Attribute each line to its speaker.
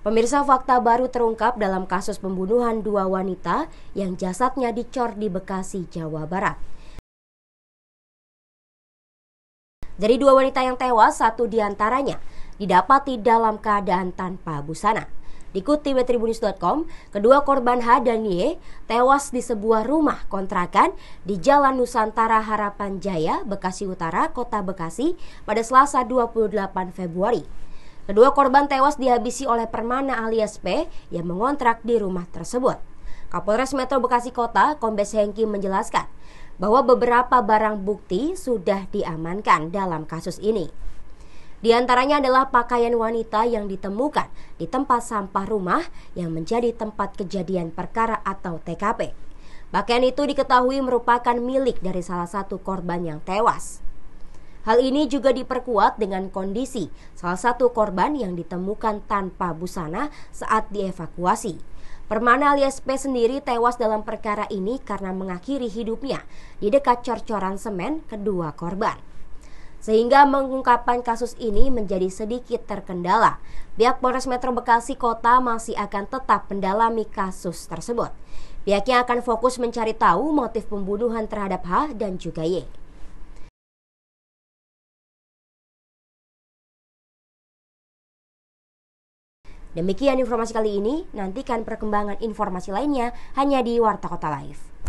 Speaker 1: Pemirsa fakta baru terungkap dalam kasus pembunuhan dua wanita yang jasadnya dicor di Bekasi, Jawa Barat. Dari dua wanita yang tewas, satu diantaranya didapati dalam keadaan tanpa busana. Dikutip dari kedua korban H dan Y tewas di sebuah rumah kontrakan di Jalan Nusantara Harapan Jaya, Bekasi Utara, Kota Bekasi pada Selasa 28 Februari. Kedua korban tewas dihabisi oleh Permana alias P yang mengontrak di rumah tersebut. Kapolres Metro Bekasi Kota, Kombes Hengki menjelaskan bahwa beberapa barang bukti sudah diamankan dalam kasus ini. Di antaranya adalah pakaian wanita yang ditemukan di tempat sampah rumah yang menjadi tempat kejadian perkara atau TKP. Pakaian itu diketahui merupakan milik dari salah satu korban yang tewas. Hal ini juga diperkuat dengan kondisi salah satu korban yang ditemukan tanpa busana saat dievakuasi. Permana alias P sendiri tewas dalam perkara ini karena mengakhiri hidupnya di dekat cor-coran semen kedua korban. Sehingga mengungkapkan kasus ini menjadi sedikit terkendala. Pihak Polres Metro Bekasi Kota masih akan tetap mendalami kasus tersebut. Pihaknya akan fokus
Speaker 2: mencari tahu motif pembunuhan terhadap H dan juga Y. Demikian informasi kali ini, nantikan perkembangan informasi lainnya hanya di Warta Kota Live.